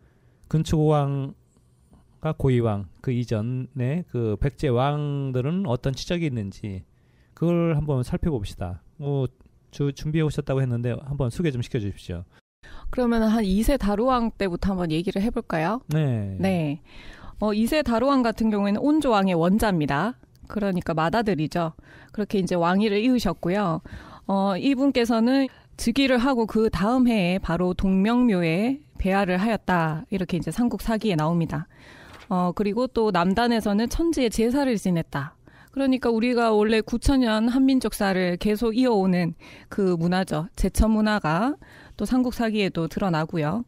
S2: 근초왕과 고이왕그 이전에 그 백제왕들은 어떤 치적이 있는지 그걸 한번 살펴봅시다. 뭐 주, 준비해 오셨다고 했는데 한번 소개 좀 시켜 주십시오.
S1: 그러면 한 2세 다루왕 때부터 한번 얘기를 해볼까요? 네. 네. 어, 2세 다루왕 같은 경우에는 온조왕의 원자입니다. 그러니까 마다들이죠 그렇게 이제 왕위를 이으셨고요. 어, 이분께서는 즉위를 하고 그 다음 해에 바로 동명묘에 배아를 하였다. 이렇게 이제 삼국 사기에 나옵니다. 어, 그리고 또 남단에서는 천지의 제사를 지냈다. 그러니까 우리가 원래 9천년 한민족사를 계속 이어오는 그 문화죠. 제천 문화가 또 삼국 사기에도 드러나고요.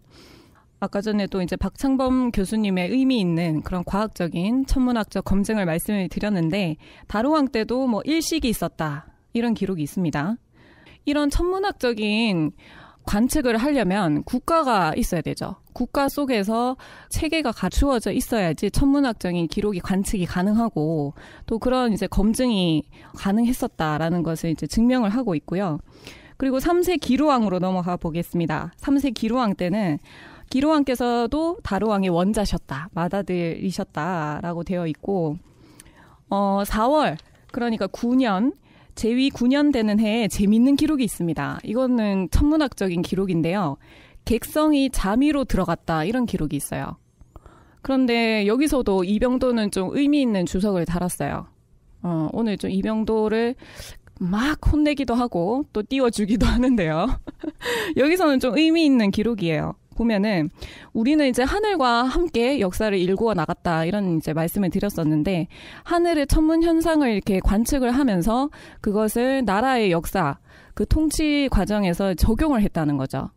S1: 아까 전에 도 이제 박창범 교수님의 의미 있는 그런 과학적인 천문학적 검증을 말씀을 드렸는데 다로왕 때도 뭐 일식이 있었다 이런 기록이 있습니다. 이런 천문학적인 관측을 하려면 국가가 있어야 되죠. 국가 속에서 체계가 갖추어져 있어야지 천문학적인 기록이 관측이 가능하고 또 그런 이제 검증이 가능했었다라는 것을 이제 증명을 하고 있고요. 그리고 3세 기루왕으로 넘어가 보겠습니다. 3세 기루왕 때는 기루왕께서도 다루왕의 원자셨다, 마다들이셨다라고 되어 있고, 어, 4월, 그러니까 9년, 제위 9년 되는 해에 재밌는 기록이 있습니다. 이거는 천문학적인 기록인데요. 객성이 자미로 들어갔다, 이런 기록이 있어요. 그런데 여기서도 이병도는 좀 의미 있는 주석을 달았어요. 어, 오늘 좀 이병도를 막 혼내기도 하고 또 띄워주기도 하는데요. 여기서는 좀 의미 있는 기록이에요. 보면은 우리는 이제 하늘과 함께 역사를 일구어 나갔다 이런 이제 말씀을 드렸었는데 하늘의 천문 현상을 이렇게 관측을 하면서 그것을 나라의 역사 그 통치 과정에서 적용을 했다는 거죠.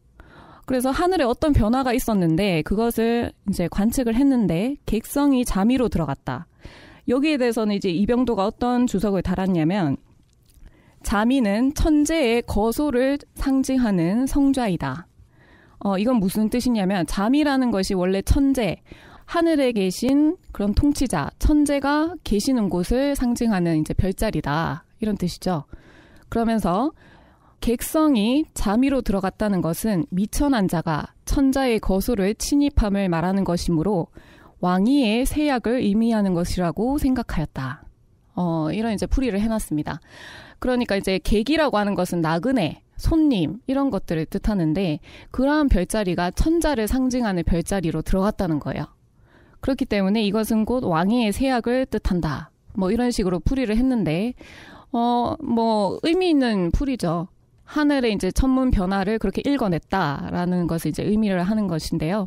S1: 그래서 하늘에 어떤 변화가 있었는데 그것을 이제 관측을 했는데 객성이 자미로 들어갔다. 여기에 대해서는 이제 이병도가 어떤 주석을 달았냐면 자미는 천재의 거소를 상징하는 성좌이다. 어, 이건 무슨 뜻이냐면 자미라는 것이 원래 천재, 하늘에 계신 그런 통치자, 천재가 계시는 곳을 상징하는 이제 별자리다. 이런 뜻이죠. 그러면서 객성이 자미로 들어갔다는 것은 미천한 자가 천자의 거소를 침입함을 말하는 것이므로 왕위의 세약을 의미하는 것이라고 생각하였다. 어, 이런 이제 풀이를 해놨습니다. 그러니까 이제 객이라고 하는 것은 나그네, 손님 이런 것들을 뜻하는데 그러한 별자리가 천자를 상징하는 별자리로 들어갔다는 거예요. 그렇기 때문에 이것은 곧 왕위의 세약을 뜻한다. 뭐 이런 식으로 풀이를 했는데 어 뭐 의미 있는 풀이죠. 하늘의 이제 천문 변화를 그렇게 읽어냈다라는 것을 이제 의미를 하는 것인데요.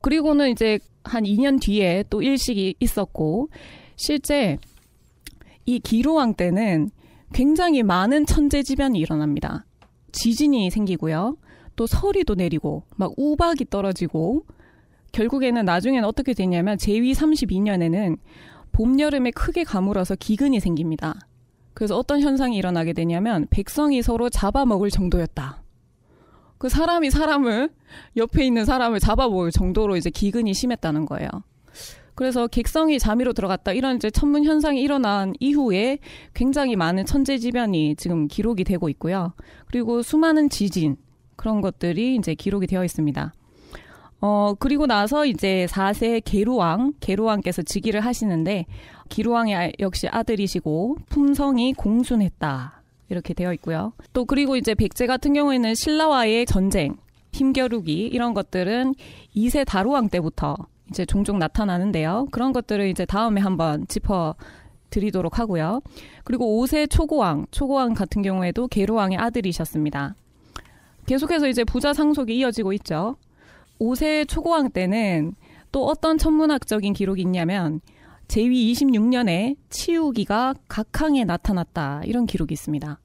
S1: 그리고는 이제 한 2년 뒤에 또 일식이 있었고 실제 이 기로왕 때는 굉장히 많은 천재지변이 일어납니다. 지진이 생기고요. 또 서리도 내리고 막 우박이 떨어지고 결국에는 나중에는 어떻게 되냐면 제위 32년에는 봄 여름에 크게 가물어서 기근이 생깁니다. 그래서 어떤 현상이 일어나게 되냐면 백성이 서로 잡아먹을 정도였다. 그 사람이 사람을 옆에 있는 사람을 잡아먹을 정도로 이제 기근이 심했다는 거예요. 그래서 객성이 잠위로 들어갔다 이런 이제 천문 현상이 일어난 이후에 굉장히 많은 천재지변이 지금 기록이 되고 있고요. 그리고 수많은 지진 그런 것들이 이제 기록이 되어 있습니다. 어, 그리고 나서 이제 4세 게루왕, 게루왕께서 즉위를 하시는데, 기루왕의 아, 역시 아들이시고, 품성이 공순했다. 이렇게 되어 있고요. 또 그리고 이제 백제 같은 경우에는 신라와의 전쟁, 힘겨루기, 이런 것들은 2세 다루왕 때부터 이제 종종 나타나는데요. 그런 것들을 이제 다음에 한번 짚어 드리도록 하고요. 그리고 5세 초고왕, 초고왕 같은 경우에도 계로왕의 아들이셨습니다. 계속해서 이제 부자 상속이 이어지고 있죠. 5세 초고왕 때는 또 어떤 천문학적인 기록이 있냐면 제위 26년에 치우기가 각항에 나타났다 이런 기록이 있습니다.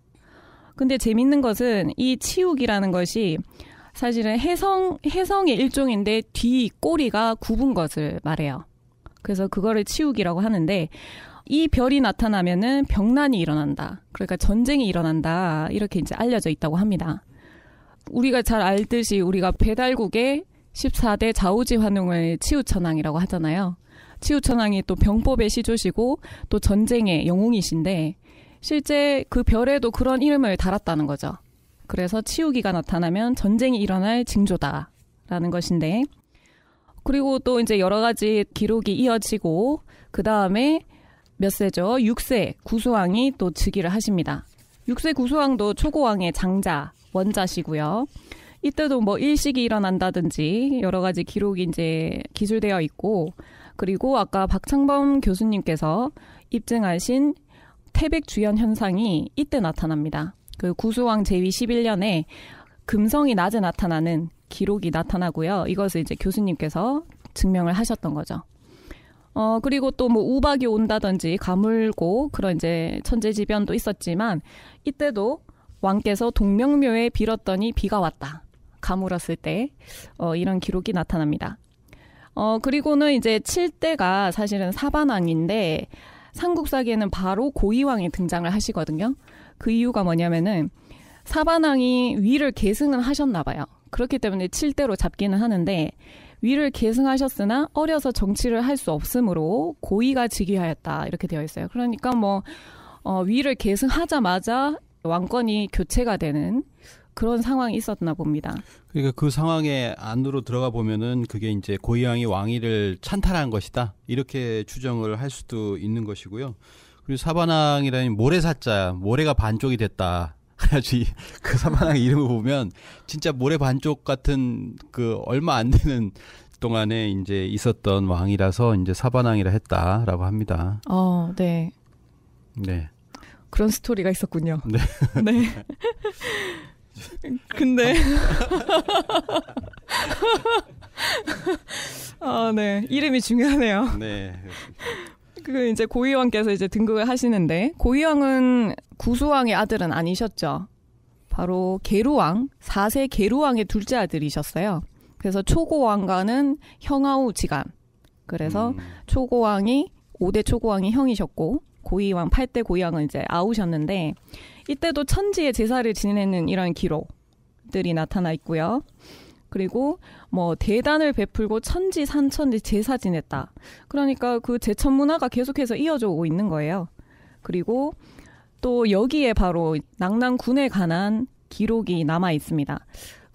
S1: 근데 재밌는 것은 이 치우기라는 것이 사실은 해성 해성의 일종인데 뒤 꼬리가 굽은 것을 말해요. 그래서 그거를 치우기라고 하는데 이 별이 나타나면은 병난이 일어난다. 그러니까 전쟁이 일어난다. 이렇게 이제 알려져 있다고 합니다. 우리가 잘 알듯이 우리가 배달국의 14대 좌우지 환웅을 치우천왕이라고 하잖아요. 치우천왕이 또 병법의 시조시고 또 전쟁의 영웅이신데 실제 그 별에도 그런 이름을 달았다는 거죠. 그래서 치우기가 나타나면 전쟁이 일어날 징조다라는 것인데 그리고 또 이제 여러 가지 기록이 이어지고 그 다음에 몇 세죠? 6세 구수왕이 또 즉위를 하십니다. 6세 구수왕도 초고왕의 장자, 원자시고요. 이때도 뭐 일식이 일어난다든지 여러 가지 기록이 이제 기술되어 있고 그리고 아까 박창범 교수님께서 입증하신 태백 주연 현상이 이때 나타납니다. 그 구수왕 제위 11년에 금성이 낮에 나타나는 기록이 나타나고요. 이것을 이제 교수님께서 증명을 하셨던 거죠. 어, 그리고 또 뭐 우박이 온다든지 가물고 그런 이제 천재지변도 있었지만 이때도 왕께서 동명묘에 빌었더니 비가 왔다. 가물었을 때 어, 이런 기록이 나타납니다. 어, 그리고는 이제 칠대가 사실은 사반왕인데 삼국사기에는 바로 고이왕이 등장을 하시거든요. 그 이유가 뭐냐면은 사반왕이 위를 계승은 하셨나 봐요. 그렇기 때문에 칠대로 잡기는 하는데 위를 계승하셨으나 어려서 정치를 할 수 없으므로 고의가 즉위하였다 이렇게 되어 있어요. 그러니까 뭐 어, 위를 계승하자마자 왕권이 교체가 되는 그런 상황이 있었나 봅니다.
S3: 그러니까 그 상황에 안으로 들어가 보면은 그게 이제 고위왕이 왕위를 찬탈한 것이다 이렇게 추정을 할 수도 있는 것이고요. 그리고 사바낭이라는 모래사자 모래가 반쪽이 됐다. 그래가지고 그 사바낭 이름을 보면 진짜 모래 반쪽 같은 그 얼마 안 되는 동안에 이제 있었던 왕이라서 이제 사바낭이라 했다라고 합니다.
S1: 어, 네. 네. 그런 스토리가 있었군요. 네. 네. 근데 아, 네. 이름이 중요하네요. 네. 그 이제 고위왕께서 이제 등극을 하시는데 고위왕은 구수왕의 아들은 아니셨죠. 바로 계루왕, 4세 계루왕의 둘째 아들이셨어요. 그래서 초고왕과는 형하우 지간. 그래서 음. 초고왕이 5대 초고왕이 형이셨고 고위왕, 8대 고위왕은 이제 아우셨는데 이때도 천지의 제사를 지내는 이런 기록들이 나타나 있고요. 그리고 뭐 대단을 베풀고 천지 산천지 제사 지냈다. 그러니까 그 제천 문화가 계속해서 이어져 오고 있는 거예요. 그리고 또 여기에 바로 낙랑군에 관한 기록이 남아 있습니다.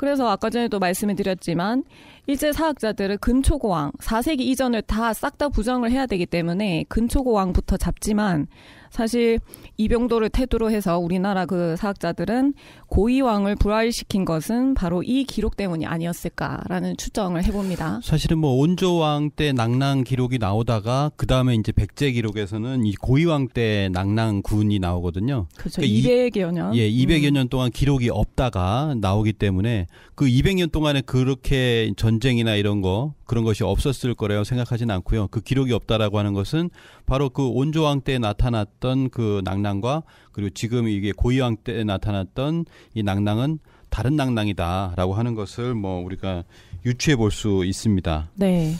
S1: 그래서 아까 전에도 말씀을 드렸지만 일제 사학자들은 근초고왕 4세기 이전을 다 싹 다 부정을 해야 되기 때문에 근초고왕부터 잡지만 사실 이병도를 태도로 해서 우리나라 그 사학자들은 고위왕을불활시킨 것은 바로 이 기록 때문이 아니었을까라는 추정을 해봅니다.
S3: 사실은 뭐 온조왕 때 낙랑 기록이 나오다가 그 다음에 이제 백제 기록에서는 이고위왕때 낙랑 군이 나오거든요. 그렇죠. 그러니까
S1: 200여 년. 예, 200여 음.
S3: 년 동안 기록이 없다가 나오기 때문에 그 200년 동안에 그렇게 전쟁이나 이런 거 그런 것이 없었을 거라고 생각하진 않고요. 그 기록이 없다라고 하는 것은 바로 그 온조왕 때 나타났던 그 낙랑과 그리고 지금 이게 고위왕 때 나타났던 이 낙랑은 다른 낙랑이다라고 하는 것을 뭐 우리가 유추해 볼 수 있습니다.
S1: 네.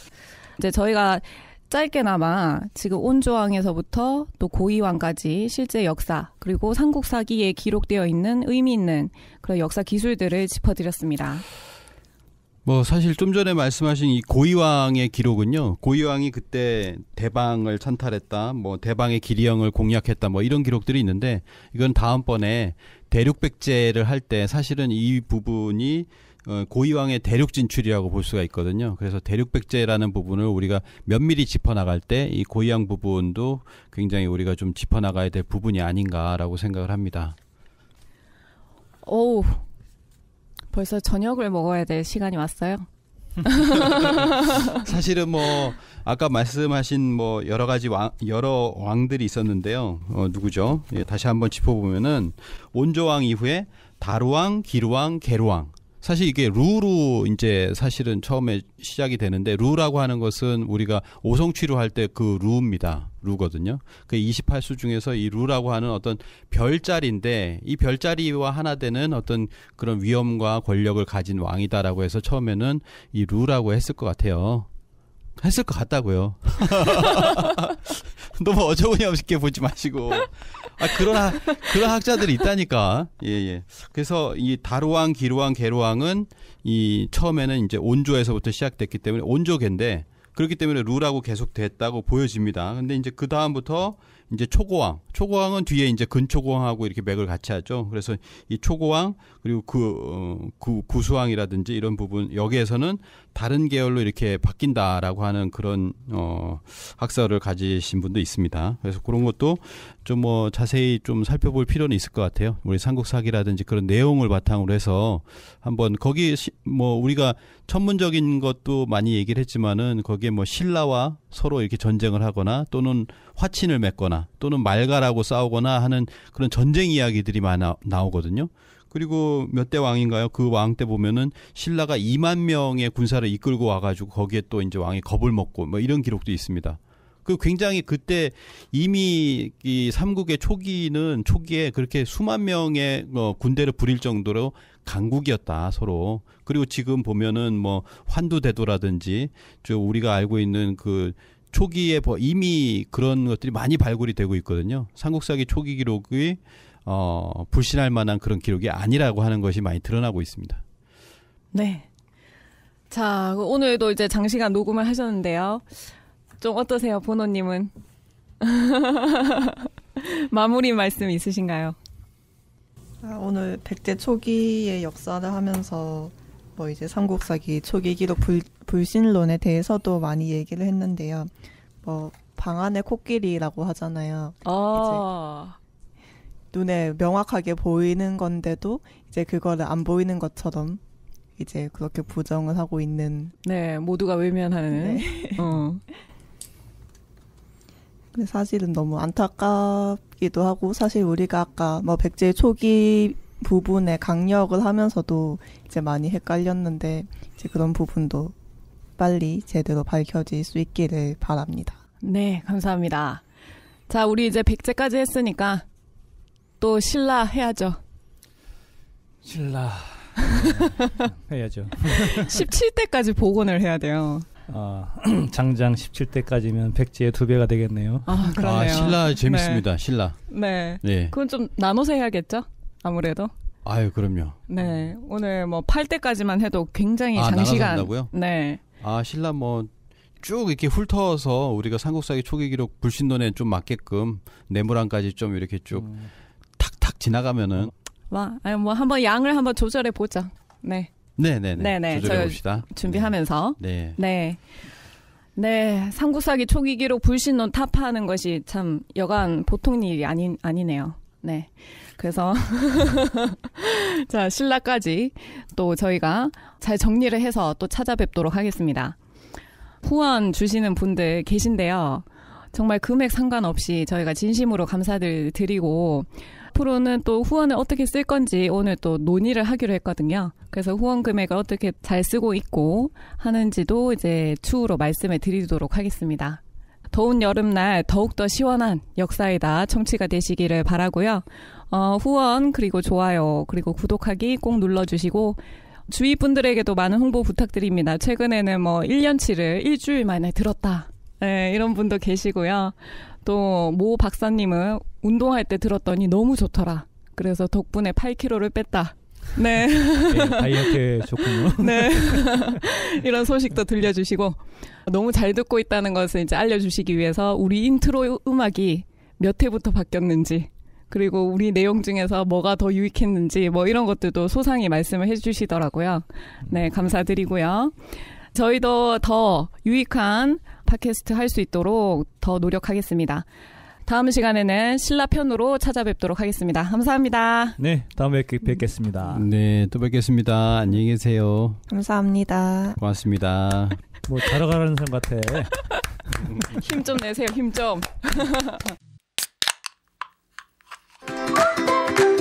S1: 이제 저희가 짧게나마 지금 온조왕에서부터 또고이왕까지 실제 역사 그리고 삼국사기에 기록되어 있는 의미 있는 그런 역사 기술들을 짚어드렸습니다.
S3: 뭐 사실 좀 전에 말씀하신 이고이왕의 기록은요. 고이왕이 그때 대방을 찬탈했다. 뭐 대방의 기리형을 공략했다. 뭐 이런 기록들이 있는데 이건 다음번에 대륙백제를 할 때 사실은 이 부분이 어, 고위왕의 대륙 진출이라고 볼 수가 있거든요. 그래서 대륙백제라는 부분을 우리가 면밀히 짚어나갈 때 이 고위왕 부분도 굉장히 우리가 좀 짚어나가야 될 부분이 아닌가라고 생각을 합니다.
S1: 오, 벌써 저녁을 먹어야 될 시간이 왔어요.
S3: 사실은 뭐 아까 말씀하신 뭐 여러 가지 왕 여러 왕들이 있었는데요. 어, 누구죠? 예, 다시 한번 짚어보면은 온조왕 이후에 다루왕, 기루왕, 개루왕 사실 이게 루로 이제 사실은 처음에 시작이 되는데 루라고 하는 것은 우리가 오성취로 할때 그 루입니다. 루거든요. 그 28수 중에서 이 루라고 하는 어떤 별자리인데 이 별자리와 하나 되는 어떤 그런 위험과 권력을 가진 왕이다라고 해서 처음에는 이 루라고 했을 것 같아요. 했을 것 같다고요. 너무 어처구니 없게 보지 마시고. 아, 그런 그런 학자들이 있다니까. 예, 예. 그래서 이 다루왕, 기루왕, 개루왕은이 처음에는 이제 온조에서부터 시작됐기 때문에 온조계인데 그렇기 때문에 루라고 계속 됐다고 보여집니다. 근데 이제 그 다음부터 이제 초고왕, 초고왕은 뒤에 이제 근초고왕하고 이렇게 맥을 같이 하죠. 그래서 이 초고왕 그리고 그 어, 구, 구수왕이라든지 이런 부분 여기에서는 다른 계열로 이렇게 바뀐다라고 하는 그런 어 학설을 가지신 분도 있습니다. 그래서 그런 것도 좀 뭐 자세히 좀 살펴볼 필요는 있을 것 같아요. 우리 삼국사기라든지 그런 내용을 바탕으로 해서 한번 거기 뭐 우리가 천문적인 것도 많이 얘기를 했지만은 거기에 뭐 신라와 서로 이렇게 전쟁을 하거나 또는 화친을 맺거나 또는 말가라고 싸우거나 하는 그런 전쟁 이야기들이 많아 나오거든요. 그리고 몇 대 왕인가요? 그 왕 때 보면은 신라가 2만 명의 군사를 이끌고 와가지고 거기에 또 이제 왕이 겁을 먹고 뭐 이런 기록도 있습니다. 그 굉장히 그때 이미 이 삼국의 초기는 초기에 그렇게 수만 명의 어, 군대를 부릴 정도로 강국이었다 서로 그리고 지금 보면은 뭐 환두대도라든지 저 우리가 알고 있는 그 초기에 뭐 이미 그런 것들이 많이 발굴이 되고 있거든요 삼국사기 초기 기록이 어, 불신할 만한 그런 기록이 아니라고 하는 것이 많이 드러나고 있습니다.
S1: 네. 자, 오늘도 이제 장시간 녹음을 하셨는데요. 좀 어떠세요, 본노님은 마무리 말씀 있으신가요? 아, 오늘 백제 초기의 역사를 하면서 뭐 이제 삼국사기 초기 기록 불, 불신론에 대해서도 많이 얘기를 했는데요. 뭐 방안의 코끼리라고 하잖아요. 어. 눈에 명확하게 보이는 건데도 이제 그거를 안 보이는 것처럼 이제 그렇게 부정을 하고 있는 네 모두가 외면하는 네. 어. 근데 사실은 너무 안타깝기도 하고 사실 우리가 아까 뭐백제 초기 부분에 강력을 하면서도 이제 많이 헷갈렸는데 이제 그런 부분도 빨리 제대로 밝혀질 수 있기를 바랍니다. 네, 감사합니다. 자, 우리 이제 백제까지 했으니까 또 신라 해야죠. 신라 네, 해야죠. 17대까지 복원을 해야 돼요. 아,
S2: 장장 17대까지면 백지의 두 배가 되겠네요. 아, 그러네요. 아, 신라 네. 재밌습니다. 네. 신라. 네. 네.
S1: 그건 좀 나눠서 해야겠죠? 아무래도.
S2: 아유, 그럼요.
S1: 네. 오늘 뭐 8대까지만 해도 굉장히 아, 장시간 나가고요 네.
S3: 아, 신라 뭐 쭉 이렇게 훑어서 우리가 삼국사기 초기 기록 불신론에 좀 맞게끔 내물랑까지좀 이렇게 쭉 음. 탁 지나가면은
S1: 와, 아니 뭐 한번 양을 한번 조절해 보자. 네. 네네네. 네네. 네. 조절해 봅시다. 준비하면서. 네. 네. 네, 삼국사기 초기기로 불신론 타파하는 것이 참 여간 보통 일이 아닌 아니네요. 네. 그래서 자, 신라까지 또 저희가 잘 정리를 해서 또 찾아뵙도록 하겠습니다. 후원 주시는 분들 계신데요. 정말 금액 상관없이 저희가 진심으로 감사드리고 앞으로는 또 후원을 어떻게 쓸 건지 오늘 또 논의를 하기로 했거든요. 그래서 후원 금액을 어떻게 잘 쓰고 있고 하는지도 이제 추후로 말씀을 드리도록 하겠습니다. 더운 여름날 더욱더 시원한 역사이다 청취가 되시기를 바라고요. 어, 후원 그리고 좋아요 그리고 구독하기 꼭 눌러주시고 주위 분들에게도 많은 홍보 부탁드립니다. 최근에는 뭐 1년치를 일주일 만에 들었다. 네, 이런 분도 계시고요. 또모 박사님은 운동할 때 들었더니 너무 좋더라. 그래서 덕분에 8kg를 뺐다. 네. 예, 네 다이어트 좋군요. 네. 이런 소식도 들려주시고 너무 잘 듣고 있다는 것을 이제 알려주시기 위해서 우리 인트로 음악이 몇 회부터 바뀌었는지 그리고 우리 내용 중에서 뭐가 더 유익했는지 뭐 이런 것들도 소상히 말씀을 해주시더라고요. 네, 감사드리고요. 저희도 더 유익한 팟캐스트 할 수 있도록 더 노력하겠습니다. 다음 시간에는 신라 편으로 찾아뵙도록 하겠습니다. 감사합니다.
S2: 네, 다음에 뵙겠습니다. 네, 또
S3: 뵙겠습니다. 안녕히 계세요.
S1: 감사합니다.
S3: 고맙습니다.
S2: 뭐 자러 가라는 사람 같아.
S1: 힘 좀 내세요. 힘 좀.